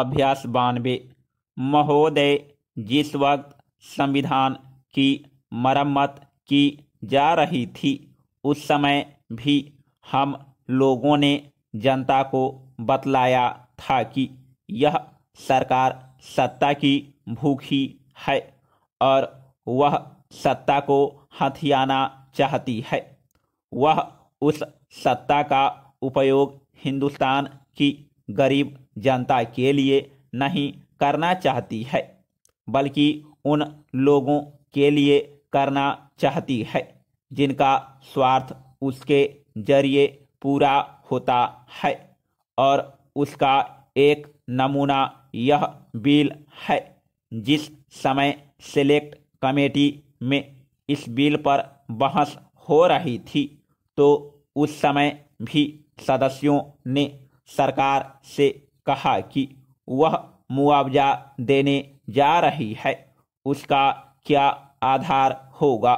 अभ्यास बानवे महोदय जिस वक्त संविधान की मरम्मत की जा रही थी उस समय भी हम लोगों ने जनता को बतलाया था कि यह सरकार सत्ता की भूखी है और वह सत्ता को हथियाना चाहती है वह उस सत्ता का उपयोग हिंदुस्तान की गरीब जनता के लिए नहीं करना चाहती है बल्कि उन लोगों के लिए करना चाहती है जिनका स्वार्थ उसके जरिए पूरा होता है और उसका एक नमूना यह बिल है जिस समय सेलेक्ट कमेटी में इस बिल पर बहस हो रही थी तो उस समय भी सदस्यों ने सरकार से कहा कि वह मुआवजा देने जा रही है उसका क्या आधार होगा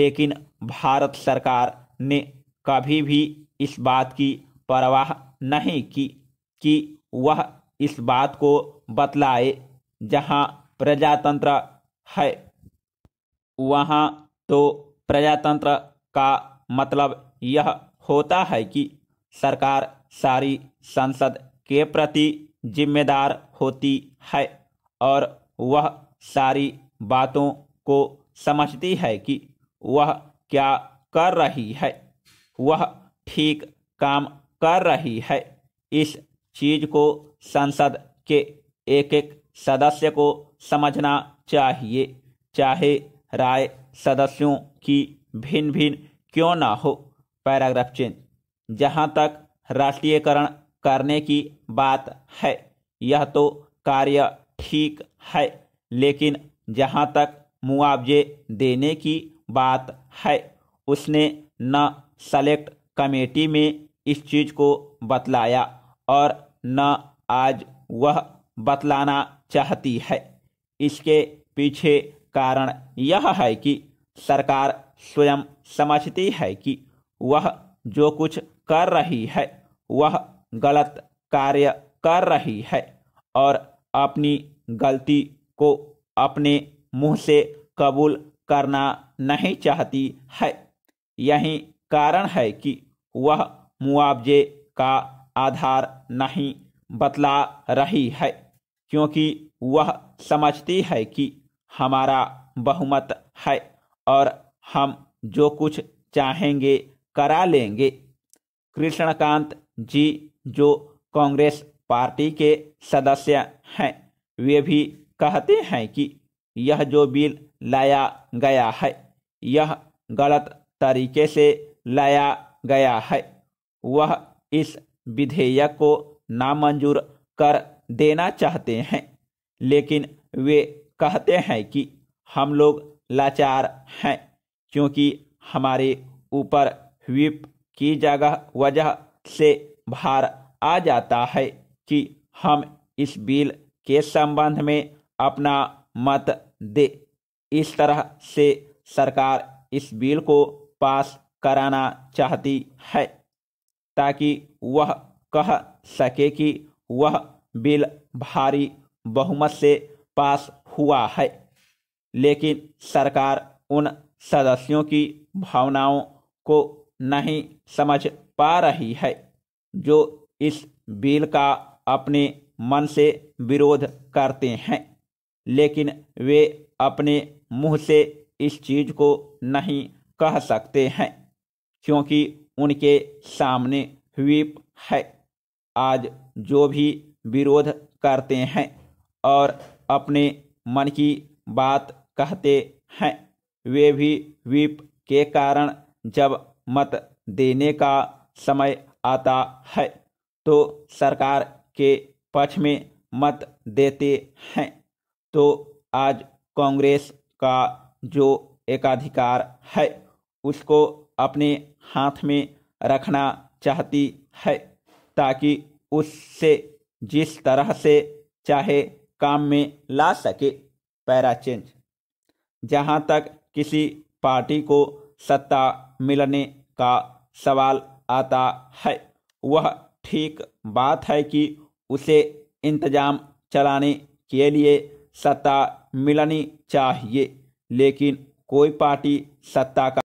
लेकिन भारत सरकार ने कभी भी इस बात की परवाह नहीं की कि वह इस बात को बतलाए जहां प्रजातंत्र है वहां तो प्रजातंत्र का मतलब यह होता है कि सरकार सारी संसद के प्रति जिम्मेदार होती है और वह सारी बातों को समझती है कि वह क्या कर रही है वह ठीक काम कर रही है इस चीज को संसद के एक एक सदस्य को समझना चाहिए चाहे राय सदस्यों की भिन्न भिन्न क्यों ना हो पैराग्राफ चेंज जहां तक राष्ट्रीयकरण करने की बात है यह तो कार्य ठीक है लेकिन जहां तक मुआवजे देने की बात है उसने न सेलेक्ट कमेटी में इस चीज़ को बतलाया और न आज वह बतलाना चाहती है इसके पीछे कारण यह है कि सरकार स्वयं समझती है कि वह जो कुछ कर रही है वह गलत कार्य कर रही है और अपनी गलती को अपने मुंह से कबूल करना नहीं चाहती है यही कारण है कि वह मुआवजे का आधार नहीं बतला रही है क्योंकि वह समझती है कि हमारा बहुमत है और हम जो कुछ चाहेंगे करा लेंगे कृष्णकांत जी जो कांग्रेस पार्टी के सदस्य हैं वे भी कहते हैं कि यह जो बिल लाया गया है यह गलत तरीके से लाया गया है वह इस विधेयक को नामंजूर कर देना चाहते हैं लेकिन वे कहते हैं कि हम लोग लाचार हैं क्योंकि हमारे ऊपर विप की जगह वजह से भार आ जाता है कि हम इस बिल के संबंध में अपना मत दे इस तरह से सरकार इस बिल को पास कराना चाहती है ताकि वह कह सके कि वह बिल भारी बहुमत से पास हुआ है लेकिन सरकार उन सदस्यों की भावनाओं को नहीं समझ पा रही है जो इस बिल का अपने मन से विरोध करते हैं लेकिन वे अपने मुंह से इस चीज को नहीं कह सकते हैं क्योंकि उनके सामने व्हीप है आज जो भी विरोध करते हैं और अपने मन की बात कहते हैं वे भी व्हीप के कारण जब मत देने का समय आता है तो सरकार के पक्ष में मत देते हैं तो आज कांग्रेस का जो एकाधिकार है उसको अपने हाथ में रखना चाहती है ताकि उससे जिस तरह से चाहे काम में ला सके पैरा चेंज जहाँ तक किसी पार्टी को सत्ता मिलने का सवाल आता है वह ठीक बात है कि उसे इंतजाम चलाने के लिए सत्ता मिलनी चाहिए लेकिन कोई पार्टी सत्ता का